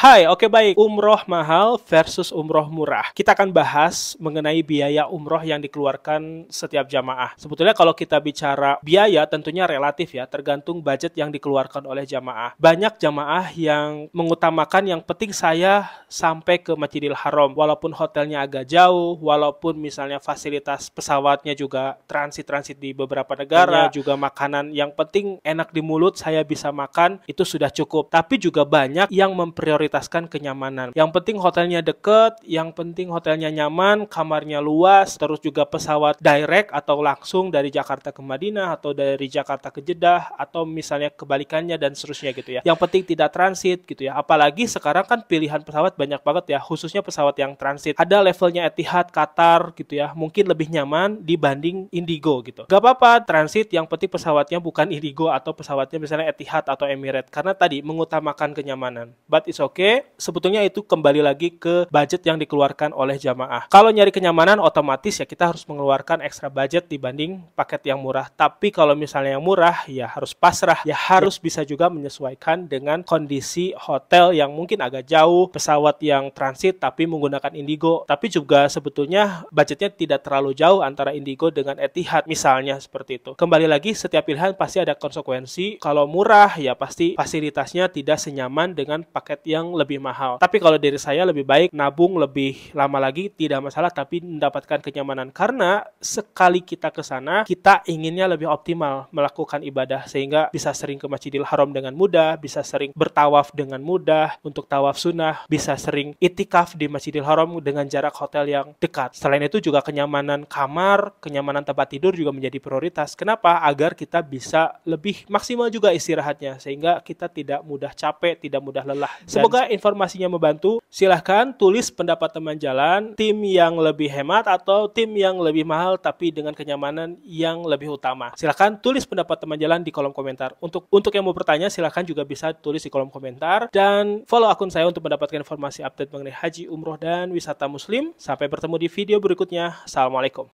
Hai, oke okay, baik. Umroh mahal versus umroh murah. Kita akan bahas mengenai biaya umroh yang dikeluarkan setiap jamaah. Sebetulnya kalau kita bicara biaya tentunya relatif ya, tergantung budget yang dikeluarkan oleh jamaah. Banyak jamaah yang mengutamakan yang penting saya sampai ke Masjidil Haram, walaupun hotelnya agak jauh, walaupun misalnya fasilitas pesawatnya juga transit-transit di beberapa negara, iya. juga makanan yang penting enak di mulut saya bisa makan, itu sudah cukup. Tapi juga banyak yang memprioritaskan memprioritaskan kenyamanan. Yang penting hotelnya deket, yang penting hotelnya nyaman, kamarnya luas, terus juga pesawat direct atau langsung dari Jakarta ke Madinah atau dari Jakarta ke Jeddah atau misalnya kebalikannya dan seterusnya gitu ya. Yang penting tidak transit gitu ya. Apalagi sekarang kan pilihan pesawat banyak banget ya, khususnya pesawat yang transit. Ada levelnya Etihad, Qatar gitu ya. Mungkin lebih nyaman dibanding Indigo gitu. Gak apa-apa transit, yang penting pesawatnya bukan Indigo atau pesawatnya misalnya Etihad atau Emirates karena tadi mengutamakan kenyamanan. But it's okay okay? sebetulnya itu kembali lagi ke budget yang dikeluarkan oleh jamaah. Kalau nyari kenyamanan, otomatis ya kita harus mengeluarkan ekstra budget dibanding paket yang murah. Tapi kalau misalnya yang murah, ya harus pasrah, ya harus bisa juga menyesuaikan dengan kondisi hotel yang mungkin agak jauh, pesawat yang transit tapi menggunakan Indigo. Tapi juga sebetulnya budgetnya tidak terlalu jauh antara Indigo dengan Etihad misalnya seperti itu. Kembali lagi setiap pilihan pasti ada konsekuensi. Kalau murah ya pasti fasilitasnya tidak senyaman dengan paket yang lebih mahal. Tapi kalau dari saya lebih baik nabung lebih lama lagi tidak masalah tapi mendapatkan kenyamanan karena sekali kita ke sana kita inginnya lebih optimal melakukan ibadah sehingga bisa sering ke Masjidil Haram dengan mudah, bisa sering bertawaf dengan mudah untuk tawaf sunnah, bisa sering itikaf di Masjidil Haram dengan jarak hotel yang dekat. Selain itu juga kenyamanan kamar, kenyamanan tempat tidur juga menjadi prioritas. Kenapa? Agar kita bisa lebih maksimal juga istirahatnya sehingga kita tidak mudah capek, tidak mudah lelah. Semoga Semoga informasinya membantu. Silahkan tulis pendapat teman jalan, tim yang lebih hemat atau tim yang lebih mahal tapi dengan kenyamanan yang lebih utama. Silahkan tulis pendapat teman jalan di kolom komentar. Untuk untuk yang mau bertanya silahkan juga bisa tulis di kolom komentar dan follow akun saya untuk mendapatkan informasi update mengenai haji, umroh, dan wisata muslim. Sampai bertemu di video berikutnya. Assalamualaikum.